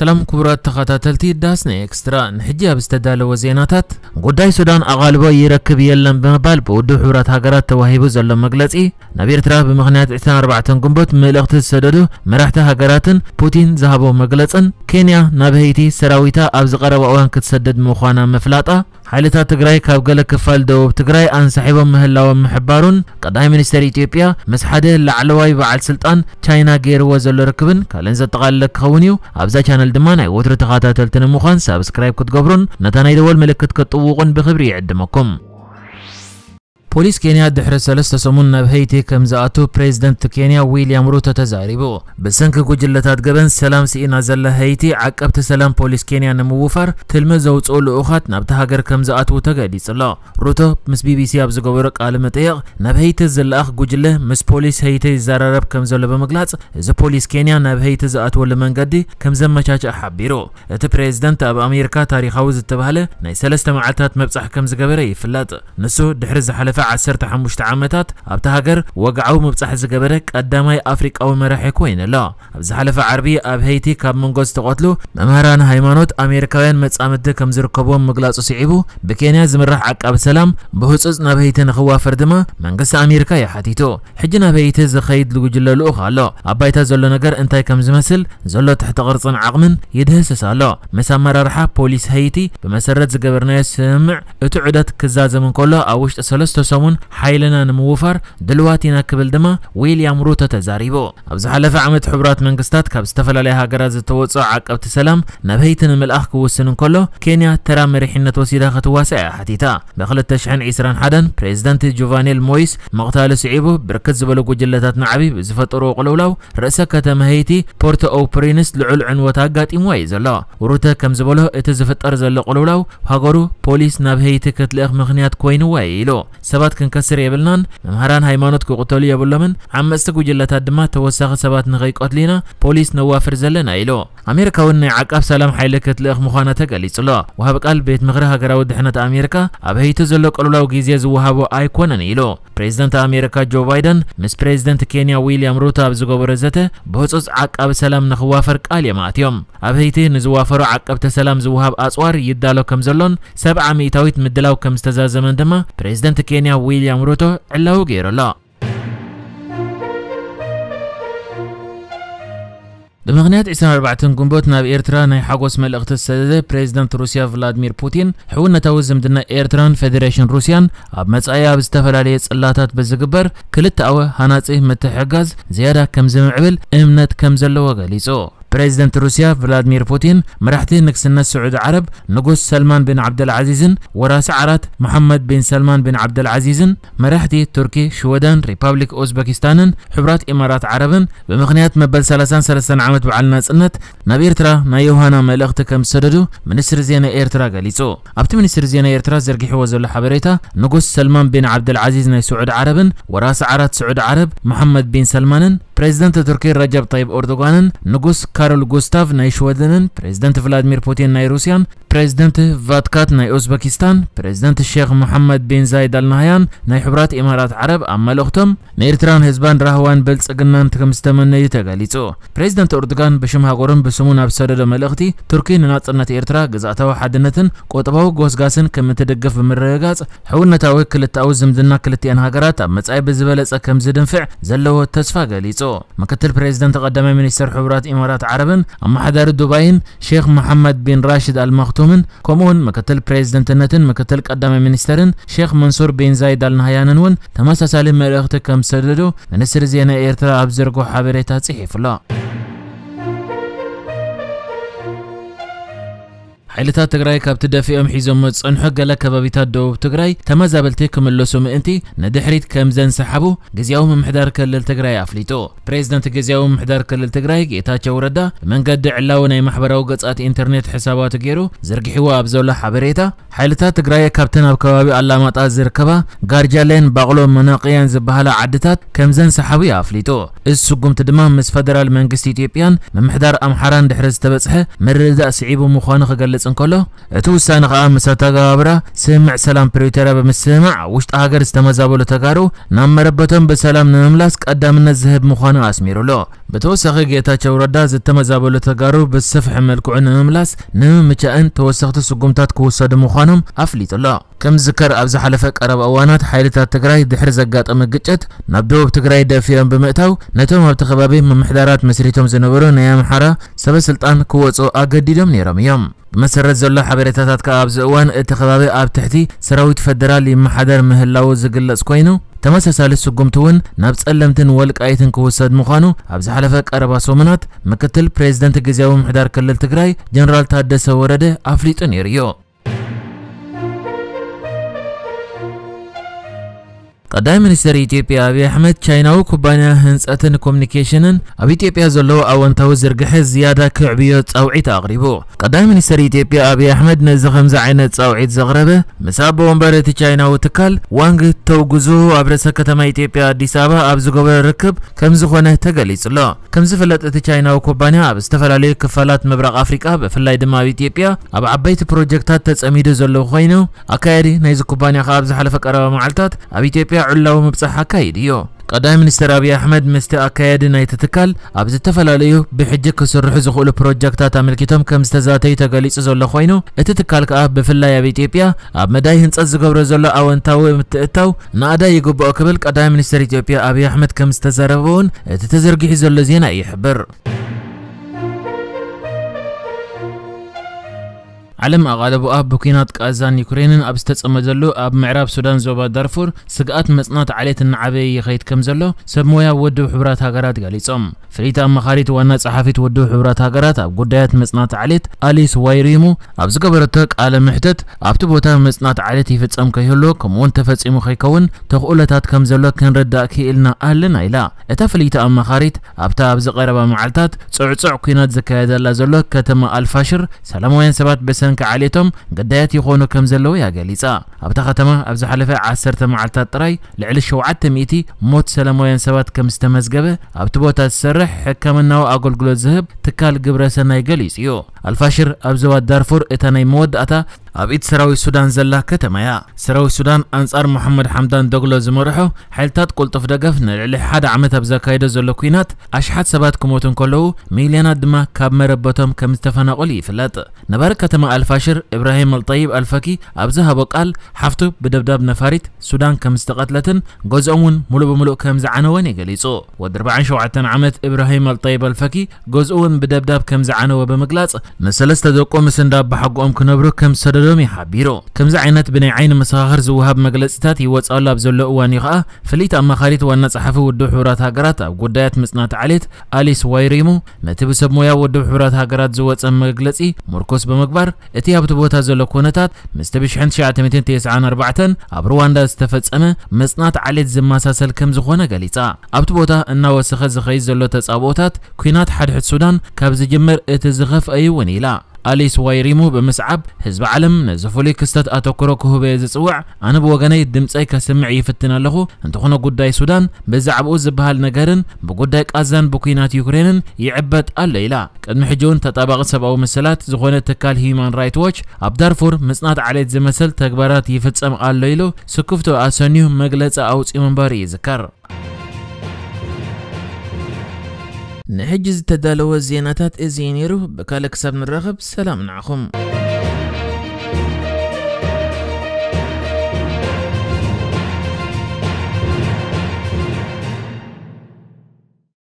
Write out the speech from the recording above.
سلام كبرات تخاتاتلتي داسنا اكسترا نحجي بستدال وزيناتات قداي سودان اغالبا يركب يلن بمبال بودو حورات هاقرات تواهيبو زلو مقلتي نبير تراه بمغنيات اعتان اربعتن قنبوت ملقت السددو مرحتا هاقراتن بوتين زهبو مقلتن كينيا نابهيتي سراويتا ابزقر وقوان كتسدد مخوانا مفلاطا ሓይልታት ትግራይ ካብ ገለ ክፋል ደቡብ ትግራይ ኣንሳሒቦም ምህላዎም ምሕባሩን ቀዳማይ ሚኒስተር ኢትዮጵያ ምስ ሓደ ላዕለዋይ በዓል ስልጣን ቻይና ገይርዎ ዘሎ ርክብን ካልእን ዘጠቓልለ ክኸውን እዩ ኣብዛ شانل دمانا وترتغاتا تلتنمو خان سابسكرايب كتقبرون نتانا يدول ملكت كتووغن بخبري عدمكم پۆلیس کێنیا دەحرە سەلستە سمون نەبهەی تێکەم زعاتۆ پرزیدنت کێنیا ویلیام ڕۆتە تەزاری بۆ بسنکە گوجلەتات گەبن سلام سی نازل سلام لە هەیتی عقبتە سەسلام پۆلیس کێنیا نەمووفەر تلمە زەوچۆ لە ئۆخات نبتە هەگەر کەم زعات و تەگەلی سڵا ڕۆتە مسبی بیسی ئابزگەوەرەك ئالمەتەیەق نەبهەیتە زللاخ گوجلە مس پۆلیس هەیتەی زارارە بکەم زە لە بەمەگلات زە پۆلیس کێنیا نەبهەیتە زعاتوە لە منگەدی کەم زە ات حەبیرۆ أب پرزیدنت ئە ئەمریکا تاریخاوزت تەبهالە نەی سەلستە معاتات مەبزەحکەم زگەبەرەی فلات نسو دحرز زحلف 15 ዓመታት ኣብቲ ሃገር ወግዓዊ ምብፃሕ ዝገበረ ቀዳማይ ኣፍሪቃዊ መራሒ ኮይኑ ኣሎ ኣብ ዝሓለፈ ዓርቢ ኣብ ሄይቲ ካብ መንጎ ዝተቆትሉ መምህራን ሃይማኖት ኣሜሪካውያን መፃምድቲ ከም ዝርከብዎም ምግላፁ ስዒቡ ብኬንያ ዝምራሕ ዓቃቢ ሰላም ብህፁፅ ናብ ሄይቲ ንኽዋፈር ድማ መንግስቲ ኣሜሪካ ይሓቲቱ ሕጂ ናብ ሄይቲ ዝኸይድ ዝጉጅለ ልኡኽ ኣሎ ኣብ ባይታ ዘሎ ነገር እንታይ ከም ዝመስል ዘሎ ትሕቲ ቅርፅን ዓቕምን ይድህስስ ኣሎ ምስ ኣመራርሓ ፖሊስ ሄይቲ ብመሰረት ዝገበርናዮ ስምዕ እቲ ዑደት ክዛዘም እንከሎ ኣብ ውሽጢ ሰለስተ ሰውን ሓይልና ንምውፋር ድልዋትና ክብል ድማ ዊልያም ሩቶ ተዛሪቡ ኣብ ዝሓለፈ ዓመት ሕቡራት መንግስታት ካብ ዝተፈላለየ ሃገራት ዝተወፅዑ ዓቀብቲ ሰላም ናብ ሀይቲ ንምልኣኽ ክውስን እንከሎ ኬንያ ተራ መሪሕነት ወሲዳ ክትዋስዕ እያ ሓቲታ ብ2021 ፕሬዚዳንት ጆቫኔል ሞይስ ምቕታሊ ስዒቡ ብርክት ዝበሉ ጉጅለታት ንዓቢ ብዝፈጠርዎ ቁልውላው ርእሰ ከተማ ሀይቲ ፖርቶ ኦ ፕሪንስ ልዑል ዕንወት ኣጋጢምዋ እዩ ዘሎ ሩተ ከም ዝበሎ እቲ ዝፍጠር ዘሎ ቁልውላው ሃገሩ ፖሊስ ናብ ሀይቲ ክትልእኽ ምክንያት ኮይኑዋ እዩ ኢሉ سباتكن كسر يبلنان مهران هايمانوتك قتولي يبلمن عم استكو جلة الدمات توساق سبات نغي قتلينا بوليس نوافر زلنا إلو أميركا ون عقاب سلام حيلك لأخ مخانة تقالي صلا وهب قال بيت مغرها قراو دحنة أميركا أبهي تزلو قلولاو جيزي زوهابو آيكونا إلو بريزدنت أميركا جو بايدن مس بريزدنت كينيا ويليام روتا بزغبر برزته بوصص عقاب سلام نخوافر قال أبهي أبهيتي نزوافرو عقاب تسلام زوهاب أسوار يدالو كمزلون زلون ميتاويت مدلاو كم استزازمن دما بريزدنت كينيا a William Ruto e l'aughero là. ብምክንያት 24 ግንቦት ናብ ኤርትራ ናይ ሓጎስ መልእኽቲ ዝተሰደደ ፕሬዚደንት ሩስያ ቭላድሚር ፑቲን ሕውነታዊ ዝምድና ኤርትራን ፌደሬሽን ሩስያን ኣብ መጻኢ ኣብ ዝተፈላለየ ጽላታት ብዝግበር ክልተኣዊ ሃናጺ ምትሕጋዝ ዝያዳ ከም ዝምዕብል እምነት ከም ዘለዎ ገሊጹ بريزيدنت روسيا فلاديمير بوتين مرحتي نكسنا سعود عرب نقص سلمان بن عبد العزيز وراس عرات محمد بن سلمان بن عبد العزيز مرحتي تركي شودان ريبابليك اوزبكستان حبرات امارات عرب بمخنيات مبل 33 عامت بعل ناصنت ناب ايرترا ناي يوهانا ملأخت كم سددو منستر زينا ايرترا قاليصو ابت منستر زينا ايرترا زرقيحو زلو حبريتا نقص سلمان بن عبد العزيز ناي سعود عرب وراس عرات سعود عرب محمد بن سلمان بريزيدنت تركي رجب طيب اردوغان نقص ካሮል ጉስታቭ ናይ ሽወደንን ፕሬዚደንት ቭላድሚር ፑቲን ናይ ሩስያን ፕሬዚደንት ቫትካት ናይ ኡዝበኪስታን ፕሬዚደንት ሼክ መሐመድ ቢን ዛይድ አልናህያን ናይ ሕቡራት ኤማራት ዓረብ ኣብ መልእኽቶም ንኤርትራን ህዝባን ራህዋን ብልፅግናን ከም ዝተመነዩ ተገሊጹ ፕሬዚደንት ኤርዶጋን ብሽም ሃገሮም ብስሙ ናብ ሰደዶ መልእኽቲ ቱርኪ ንናጽነት ኤርትራ ግዛእታዊ ሓድነትን ቆጠባዊ ጎስጋስን ከም እትድግፍ ብምርግጋጽ ሕውነታዊ ክልታዊ ዝምድና ክልቲአን ሃገራት ኣብ መጻኢ ብዝበለጸ ከም ዝድንፍዕ ዘለዎ ተስፋ ገሊጹ ምክትል ፕሬዚደንት ቀዳማይ ሚኒስትር ሕቡራት ኤማራት عربن اما حدار دباين شيخ محمد بن راشد المختومن ከምኡውን ምክትል ፕሬዚደንትነትን ምክትል ቀዳማይ ሚኒስተርን ሼክ መንሱር ቤን ዛይድ አልናህያንን እውን ተመሳሳሊ መልእኽቲ ከም ዝሰደዱ ሚኒስትሪ ዜና ኤርትራ ኣብ ዘርግሖ ሓበሬታ ጽሒፉ ኣሎ حيلتات تجري كابتدا في أم حیزم مدت صن حق لك بابيتات دوب تجري تمازابل تيكم اللوسم انتی ندحرید کم زن سحبو جزيهم محدار کل تجري أفليتو پریزنت جزيهم محدار کل تجري جيتاچو چورده من قد علاونا محبرة قطع اینترنت حسابات گیرو زرق حوا أبزولا حبريتا حيلتات تجري كابتن کبابی على از تأزر كبا گارجالن باقلو مناقیان زبهلا عدتات کم زن سحبي أفليتو السقم تدمام مس فدرال منقست إثيوبيان محدار حران دحرز تبصه مرد مردا و مخانخ قلت ክገልጽ እንከሎ እቲ ውሳነ ከዓ ምስ ኣተገባብራ ስምዕ ሰላም ፕሪቶርያ ብምስምዕ ውሽጢ ሃገር ዝተመዛበሉ ተጋሩ ናብ መረበቶም ብሰላም ንምምላስ ቀዳምነት ዝህብ ምዃኑ ኣስሚሩሎ ብተወሳኺ ጌታቸው ረዳ ዝተመዛበሉ ተጋሩ ብስፍሕ መልክዑ ንምምላስ ንምምቻእን ተወሰኽቲ ስጉምታት ክውሰዱ ምዃኖም ኣፍሊጡሎ ከም ዝከር ኣብ ዝሓለፈ ቀረብ እዋናት ሓይልታት ትግራይ ድሕሪ ዘጋጠመ ግጭት ናብ ደቡብ ትግራይ ደፊኦም ብምእታው ነቶም ኣብቲ ከባቢ ምምሕዳራት መስሪቶም ዝነበሩ ናይ ኣምሓራ ሰበስልጣን ክወፁ ኣገዲዶም ነይሮም እዮም መሰረት ዘሎ ሓበሬታታት ከዓ ኣብዚ እዋን እቲ ከባቢ ኣብ ትሕቲ ሰራዊት ፈደራል ይመሓደር ምህላው ዝግለጽ ኮይኑ ተመሳሳሊ ስጉምቲ እውን ናብ ጸለምትን ወልቃይትን ክውሰድ ምዃኑ ኣብ ዝሓለፈ ቀረባ ሰሙናት ምክትል ፕሬዚደንት ግዜያዊ ምሕዳር ክልል ትግራይ ጀነራል ታደሰ ወረደ ኣፍሊጡ ነይሩ እዩ ቀዳይ ሚኒስተር ኢትዮጵያ አብይ አሕመድ ቻይናዊ ኩባንያ ህንፀትን ኮሚኒኬሽንን ኣብ ኢትዮጵያ ዘለዎ ኣወንታዊ ዝርግሐ ዝያዳ ክዕብዮ ጻውዒት ኣቕሪቡ ቀዳይ ሚኒስተር ኢትዮጵያ አብይ ኣሕመድ ነዚ ከምዚ ዓይነት ጻውዒት ዘቕረበ ምስ ኣቦ ወንበር እቲ ቻይናዊ ትካል ዋንግ ተውግዙ ኣብ ርእሰ ከተማ ኢትዮጵያ ኣዲስ ኣበባ ኣብ ዝገበረ ርክብ ከም ዝኾነ ተገሊጹ ኣሎ ከም ዝፍለጥ እቲ ቻይናዊ ኩባንያ ኣብ ዝተፈላለዩ ክፋላት ምብራቕ ኣፍሪቃ ብፍላይ ድማ ኣብ ኢትዮጵያ ኣብ ዓበይቲ ፕሮጀክትታት ተጸሚዱ ዘለዎ ኮይኑ ኣካየዲ ናይዚ ኩባንያ ከዓ ኣብ ዝሓለፈ ቀረባ መዓልትታት ኣብ ኢትዮጵያ علاوه مبصح اكايديو قدام منستر ابي احمد مست اكايدنا يتتكال ابز تفلاليو بحجه كسرح زخول بروجكتات املكيتوم كم استزاتي تغاليص زله خوينو اتتكال كاب بفلايا بيتيبيا اب مداي هنص زغبر زله اونتاو متتاو نادا يغب اوكبل قدام منستر ايتيوبيا ابي احمد كم استزربون اتتزرغي زله زين اي حبر علم اغالبو اب بكينات قازان يوكرينن ابستت امزلو اب معراب سودان زوبا دارفور سقات مصنات عليت النعبي يخيت كمزلو سب مويا ودو حبرات هاغرات غاليصم فريتا مخاريت وانا صحافيت ودو حبرات هاغرات اب غدايات مصنات عليت اليس وايريمو اب زغبرتك على محتت اب تبوتا مصنات عليت يفصم كيهلو كمون تفصيمو خيكون تخولتات كمزلو كنردا كيلنا الن ايلا اتا فليتا مخاريت اب تا اب زقربا معلتات صعصع كينات زكايدلا زلو كتما الفاشر سلام وين سبات بسن ክዓልቶም ገዳያት ይኾኑ ከም ዘለዉ እያ ገሊጻ ኣብታ ከተማ ኣብ ዝሓለፈ 10 መዓልትታት ጥራይ ልዕሊ 700 ሞት ሰላማውያን ሰባት ከም ዝተመዝገበ ኣብቲ ቦታ ዝሰርሕ ሕክምናዊ ኣገልግሎት ዝህብ ትካል ግብረ ሰናይ ገሊጽ እዩ ኣልፋሽር ኣብ ዞባ ዳርፉር እታ ናይ መወዳእታ ابيت سراوي السودان زلا كتمايا سراوي السودان انصار محمد حمدان دغلو زمرحو حلتات قلطف دغفنا للي حدا عمتها بزكايده زلو كينات اشحات سبات كموتن كلو مليانات دما كاب مربتهم كم استفنا قلي فلات نبار كتما الفاشر ابراهيم الطيب الفكي ابزها بقال حفتو بدبداب نفاريت سودان كم استقتلتن جزءون ملو بملو كم زعنوني قليصو ود 47 عمت ابراهيم الطيب الفكي جزءون بدبداب كم زعنو بمقلاص نسلست دوقو مسنداب بحقهم كنبرو كم سدد ዝብሎም ይሓቢሩ ከምዚ ዓይነት ብናይ ዓይኒ መሰኻኽር ዝውሃብ መግለፂታት ይወፅኣሉ ኣብ ዘሎ እዋን ከዓ ፍልይቲ ኣማኻሪት ዋና ፀሓፊ ውድብ ሕቡራት ሃገራት ኣብ ጉዳያት ምፅናት ዓሌት ኣሊስ ዋይሪሙ ነቲ ብሰብ ሞያ ውድብ ሕቡራት ሃገራት ዝወፀ መግለፂ ምርኮስ ብምግባር እቲ ኣብቲ ቦታ ዘሎ ኩነታት ምስቲ ብ1994 ኣብ ሩዋንዳ ዝተፈፀመ መፅናት ዓሌት ዝመሳሰል ከም ዝኾነ ገሊፃ ኣብቲ ቦታ እናወሰኸ ዝኸይድ ዘሎ ተፃብኦታት ኩናት ሓድሕድ ሱዳን ካብ ዝጅምር እቲ ዝኸፍአ እውን ኢላ أليس ويريمو بمسعب هزب علم نزفولي كستات أتوكرو كهو بيزيسوع أنا بوغاني الدمسعي كسمع يفتنا لغو انتخونا قداي سودان بزعب أوز بهال نقارن بقدايك أزان بوكينات يوكرينن يعبت الليلة كد محجون تطابق سبعو مسلات زغونة تكال هيمان رايت ووش أبدارفور مسنات عليت زمسل تكبارات يفتسم الليلو سكفتو أسانيو مقلتس أوز إمان باري ذكر. نحجز تدالو الزيناتات إزينيرو بكالك سبن الرغب سلام عليكم